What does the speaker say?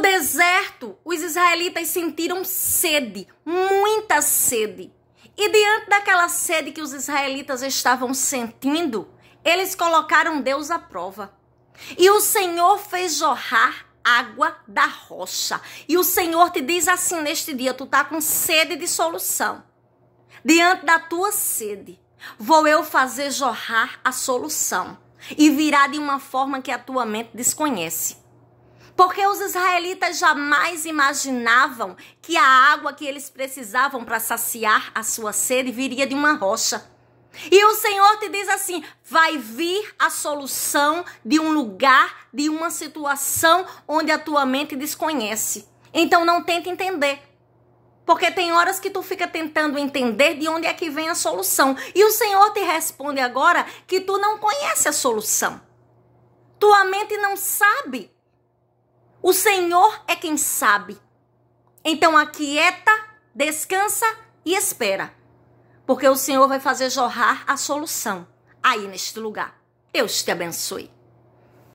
No deserto, os israelitas sentiram sede, muita sede. E diante daquela sede que os israelitas estavam sentindo, eles colocaram Deus à prova. E o Senhor fez jorrar água da rocha. E o Senhor te diz assim neste dia: tu está com sede de solução. Diante da tua sede, vou eu fazer jorrar a solução e virá de uma forma que a tua mente desconhece. Porque os israelitas jamais imaginavam que a água que eles precisavam para saciar a sua sede viria de uma rocha. E o Senhor te diz assim: vai vir a solução de um lugar, de uma situação onde a tua mente desconhece. Então não tenta entender. Porque tem horas que tu fica tentando entender de onde é que vem a solução. E o Senhor te responde agora que tu não conhece a solução. Tua mente não sabe o Senhor é quem sabe. Então aquieta, descansa e espera. Porque o Senhor vai fazer jorrar a solução aí neste lugar. Deus te abençoe.